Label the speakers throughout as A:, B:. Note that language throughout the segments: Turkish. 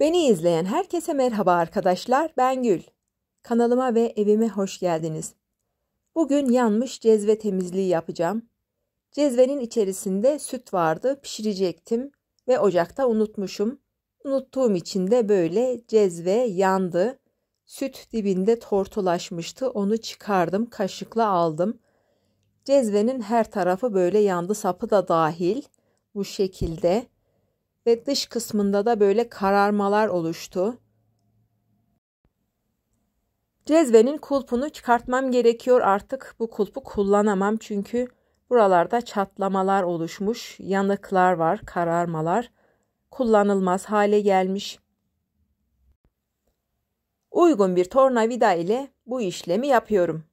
A: Beni izleyen herkese merhaba arkadaşlar. Ben Gül. Kanalıma ve evime hoş geldiniz. Bugün yanmış cezve temizliği yapacağım. Cezvenin içerisinde süt vardı. Pişirecektim ve ocakta unutmuşum. Unuttuğum için de böyle cezve yandı. Süt dibinde tortulaşmıştı. Onu çıkardım, kaşıkla aldım. Cezvenin her tarafı böyle yandı, sapı da dahil bu şekilde ve dış kısmında da böyle kararmalar oluştu. Cezvenin kulpunu çıkartmam gerekiyor artık bu kulpu kullanamam çünkü buralarda çatlamalar oluşmuş, yanıklar var, kararmalar kullanılmaz hale gelmiş. Uygun bir tornavida ile bu işlemi yapıyorum.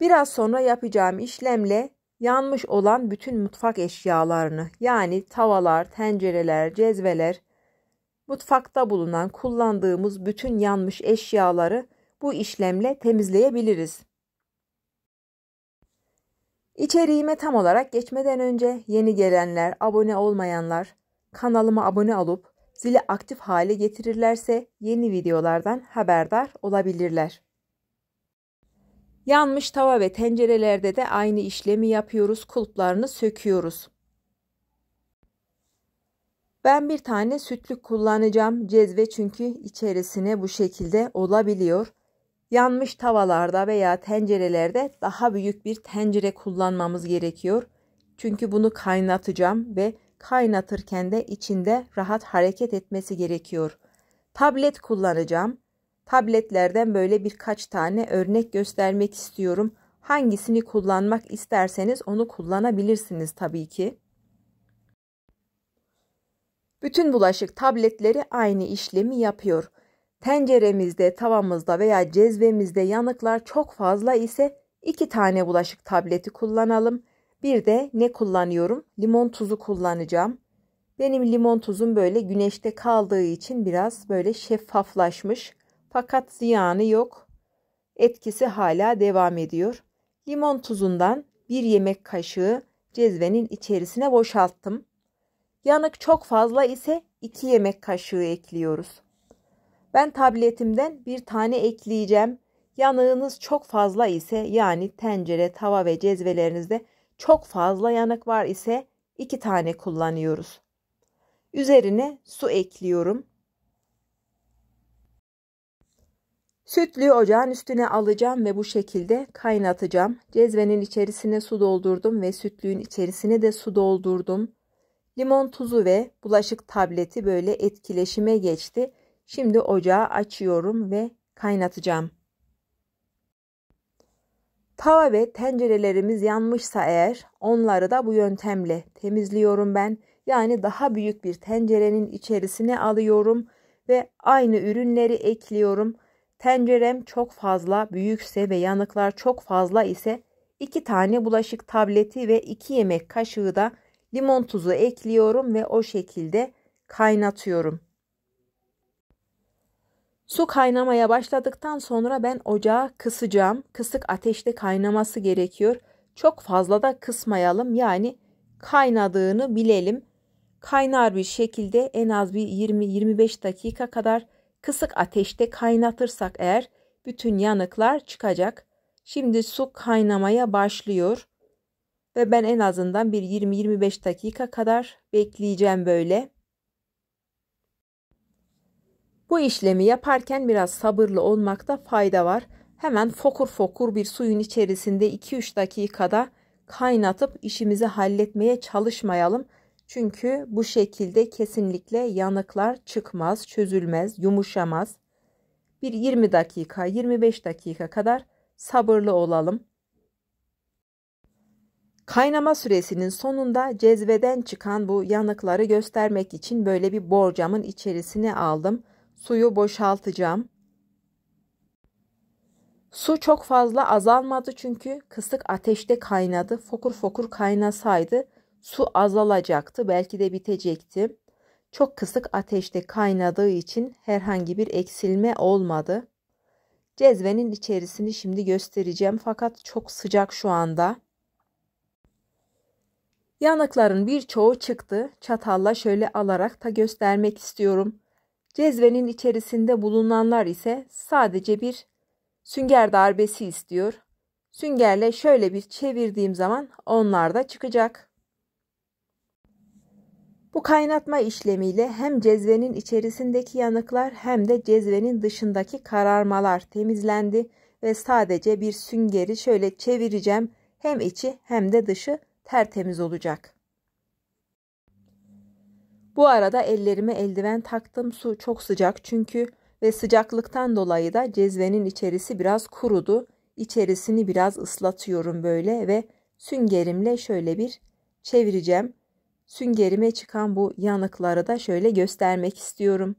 A: Biraz sonra yapacağım işlemle yanmış olan bütün mutfak eşyalarını yani tavalar, tencereler, cezveler, mutfakta bulunan kullandığımız bütün yanmış eşyaları bu işlemle temizleyebiliriz. İçeriğime tam olarak geçmeden önce yeni gelenler, abone olmayanlar kanalıma abone olup zili aktif hale getirirlerse yeni videolardan haberdar olabilirler. Yanmış tava ve tencerelerde de aynı işlemi yapıyoruz. Kulplarını söküyoruz. Ben bir tane sütlük kullanacağım. Cezve çünkü içerisine bu şekilde olabiliyor. Yanmış tavalarda veya tencerelerde daha büyük bir tencere kullanmamız gerekiyor. Çünkü bunu kaynatacağım ve kaynatırken de içinde rahat hareket etmesi gerekiyor. Tablet kullanacağım. Tabletlerden böyle birkaç tane örnek göstermek istiyorum. Hangisini kullanmak isterseniz onu kullanabilirsiniz tabii ki. Bütün bulaşık tabletleri aynı işlemi yapıyor. Tenceremizde, tavamızda veya cezvemizde yanıklar çok fazla ise iki tane bulaşık tableti kullanalım. Bir de ne kullanıyorum? Limon tuzu kullanacağım. Benim limon tuzum böyle güneşte kaldığı için biraz böyle şeffaflaşmış. Fakat ziyanı yok. Etkisi hala devam ediyor. Limon tuzundan bir yemek kaşığı cezvenin içerisine boşalttım. Yanık çok fazla ise 2 yemek kaşığı ekliyoruz. Ben tabletimden bir tane ekleyeceğim. Yanığınız çok fazla ise yani tencere, tava ve cezvelerinizde çok fazla yanık var ise 2 tane kullanıyoruz. Üzerine su ekliyorum. Sütlüğü ocağın üstüne alacağım ve bu şekilde kaynatacağım. Cezvenin içerisine su doldurdum ve sütlüğün içerisine de su doldurdum. Limon tuzu ve bulaşık tableti böyle etkileşime geçti. Şimdi ocağı açıyorum ve kaynatacağım. Tava ve tencerelerimiz yanmışsa eğer onları da bu yöntemle temizliyorum ben. Yani daha büyük bir tencerenin içerisine alıyorum ve aynı ürünleri ekliyorum. Tencerem çok fazla büyükse ve yanıklar çok fazla ise 2 tane bulaşık tableti ve 2 yemek kaşığı da limon tuzu ekliyorum ve o şekilde kaynatıyorum. Su kaynamaya başladıktan sonra ben ocağı kısacağım. Kısık ateşte kaynaması gerekiyor. Çok fazla da kısmayalım. Yani kaynadığını bilelim. Kaynar bir şekilde en az bir 20-25 dakika kadar Kısık ateşte kaynatırsak eğer bütün yanıklar çıkacak. Şimdi su kaynamaya başlıyor ve ben en azından bir 20-25 dakika kadar bekleyeceğim böyle. Bu işlemi yaparken biraz sabırlı olmakta fayda var. Hemen fokur fokur bir suyun içerisinde 2-3 dakikada kaynatıp işimizi halletmeye çalışmayalım. Çünkü bu şekilde kesinlikle yanıklar çıkmaz, çözülmez, yumuşamaz. Bir 20 dakika, 25 dakika kadar sabırlı olalım. Kaynama süresinin sonunda cezveden çıkan bu yanıkları göstermek için böyle bir borcamın içerisine aldım. Suyu boşaltacağım. Su çok fazla azalmadı çünkü kısık ateşte kaynadı. Fokur fokur kaynasaydı Su azalacaktı, belki de bitecekti. Çok kısık ateşte kaynadığı için herhangi bir eksilme olmadı. Cezvenin içerisini şimdi göstereceğim fakat çok sıcak şu anda. Yanıkların birçoğu çıktı. Çatalla şöyle alarak da göstermek istiyorum. Cezvenin içerisinde bulunanlar ise sadece bir sünger darbesi istiyor. Süngerle şöyle bir çevirdiğim zaman onlar da çıkacak. Bu kaynatma işlemiyle hem cezvenin içerisindeki yanıklar hem de cezvenin dışındaki kararmalar temizlendi ve sadece bir süngeri şöyle çevireceğim. Hem içi hem de dışı tertemiz olacak. Bu arada ellerime eldiven taktım. Su çok sıcak çünkü ve sıcaklıktan dolayı da cezvenin içerisi biraz kurudu. İçerisini biraz ıslatıyorum böyle ve süngerimle şöyle bir çevireceğim süngerime çıkan bu yanıkları da şöyle göstermek istiyorum.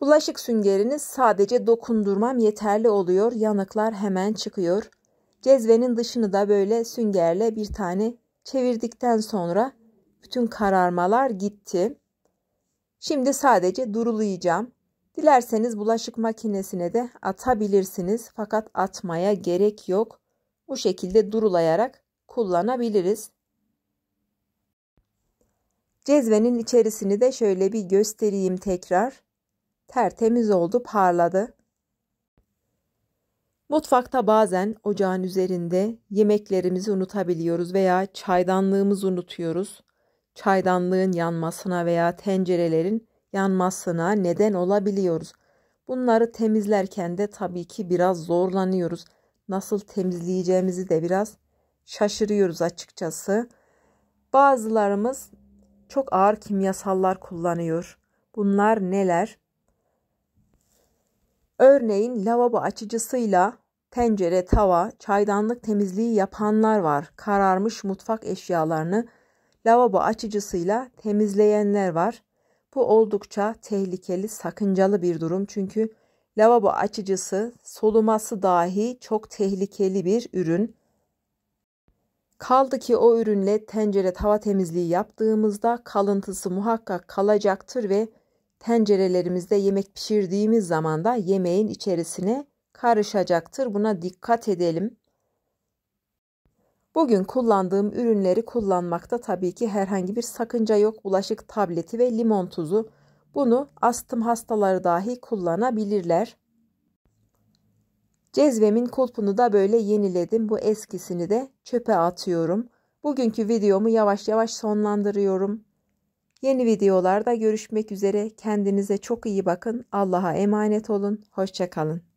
A: Bulaşık süngerini sadece dokundurmam yeterli oluyor. Yanıklar hemen çıkıyor. Cezvenin dışını da böyle süngerle bir tane çevirdikten sonra bütün kararmalar gitti. Şimdi sadece durulayacağım. Dilerseniz bulaşık makinesine de atabilirsiniz fakat atmaya gerek yok. Bu şekilde durulayarak kullanabiliriz. Cezvenin içerisini de şöyle bir göstereyim tekrar. Tertemiz oldu, parladı. Mutfakta bazen ocağın üzerinde yemeklerimizi unutabiliyoruz veya çaydanlığımızı unutuyoruz. Çaydanlığın yanmasına veya tencerelerin yanmasına neden olabiliyoruz. Bunları temizlerken de tabii ki biraz zorlanıyoruz. Nasıl temizleyeceğimizi de biraz şaşırıyoruz açıkçası. Bazılarımız çok ağır kimyasallar kullanıyor. Bunlar neler? Örneğin lavabo açıcısıyla tencere, tava, çaydanlık temizliği yapanlar var. Kararmış mutfak eşyalarını lavabo açıcısıyla temizleyenler var. Bu oldukça tehlikeli, sakıncalı bir durum çünkü lavabo açıcısı soluması dahi çok tehlikeli bir ürün. Kaldı ki o ürünle tencere tava temizliği yaptığımızda kalıntısı muhakkak kalacaktır ve tencerelerimizde yemek pişirdiğimiz zaman da yemeğin içerisine karışacaktır. Buna dikkat edelim. Bugün kullandığım ürünleri kullanmakta tabii ki herhangi bir sakınca yok. Bulaşık tableti ve limon tuzu. Bunu astım hastaları dahi kullanabilirler. Cezvemin kulpunu da böyle yeniledim. Bu eskisini de çöpe atıyorum. Bugünkü videomu yavaş yavaş sonlandırıyorum. Yeni videolarda görüşmek üzere. Kendinize çok iyi bakın. Allah'a emanet olun. Hoşçakalın.